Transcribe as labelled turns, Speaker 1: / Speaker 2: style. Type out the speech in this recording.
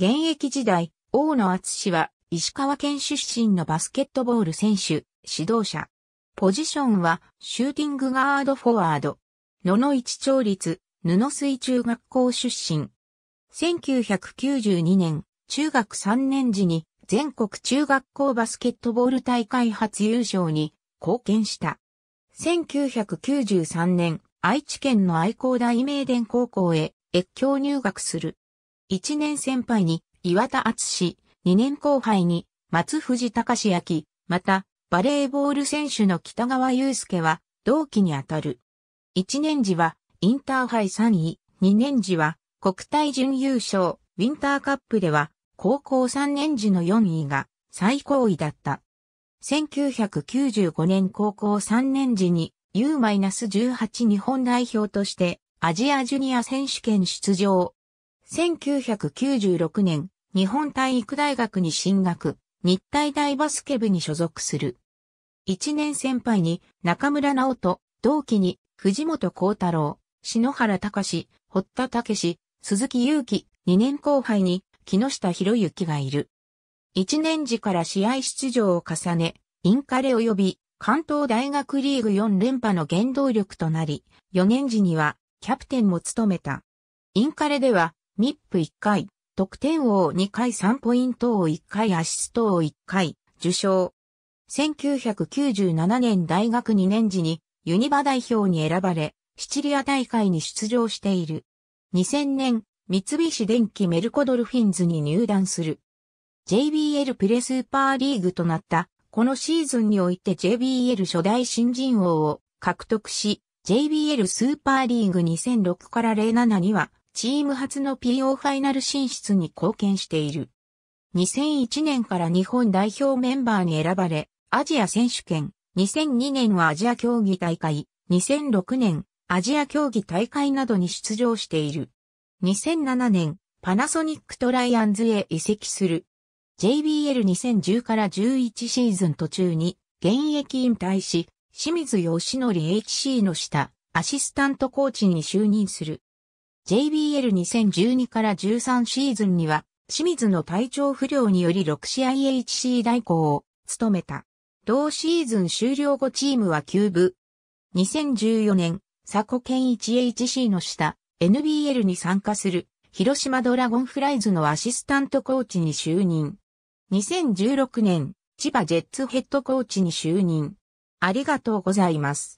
Speaker 1: 現役時代、大野厚氏は石川県出身のバスケットボール選手、指導者。ポジションはシューティングガードフォワード。野々市町立、布水中学校出身。1992年、中学3年時に全国中学校バスケットボール大会初優勝に貢献した。1993年、愛知県の愛工大名電高校へ越境入学する。1年先輩に岩田厚氏、2年後輩に松藤隆明、また、バレーボール選手の北川祐介は同期にあたる。1年時はインターハイ3位、2年時は国体準優勝、ウィンターカップでは高校3年時の4位が最高位だった。1995年高校3年時に U-18 日本代表としてアジアジュニア選手権出場、1996年、日本体育大学に進学、日体大バスケ部に所属する。一年先輩に中村直人、同期に藤本幸太郎、篠原隆、堀田武、鈴木祐樹、二年後輩に木下博之がいる。一年時から試合出場を重ね、インカレ及び関東大学リーグ4連覇の原動力となり、4年時にはキャプテンも務めた。インカレではミップ1回、得点王2回3ポイント王1回アシスト王1回、受賞。1997年大学2年時にユニバ代表に選ばれ、シチリア大会に出場している。2000年、三菱電機メルコドルフィンズに入団する。JBL プレスーパーリーグとなったこのシーズンにおいて JBL 初代新人王を獲得し、JBL スーパーリーグ2006から07にはチーム初の PO ファイナル進出に貢献している。2001年から日本代表メンバーに選ばれ、アジア選手権、2002年はアジア競技大会、2006年、アジア競技大会などに出場している。2007年、パナソニックトライアンズへ移籍する。JBL2010 から11シーズン途中に現役引退し、清水義則 HC の下、アシスタントコーチに就任する。JBL2012 から13シーズンには、清水の体調不良により6試合 HC 代行を務めた。同シーズン終了後チームは9部。2014年、佐古健一 HC の下、NBL に参加する、広島ドラゴンフライズのアシスタントコーチに就任。2016年、千葉ジェッツヘッドコーチに就任。ありがとうございます。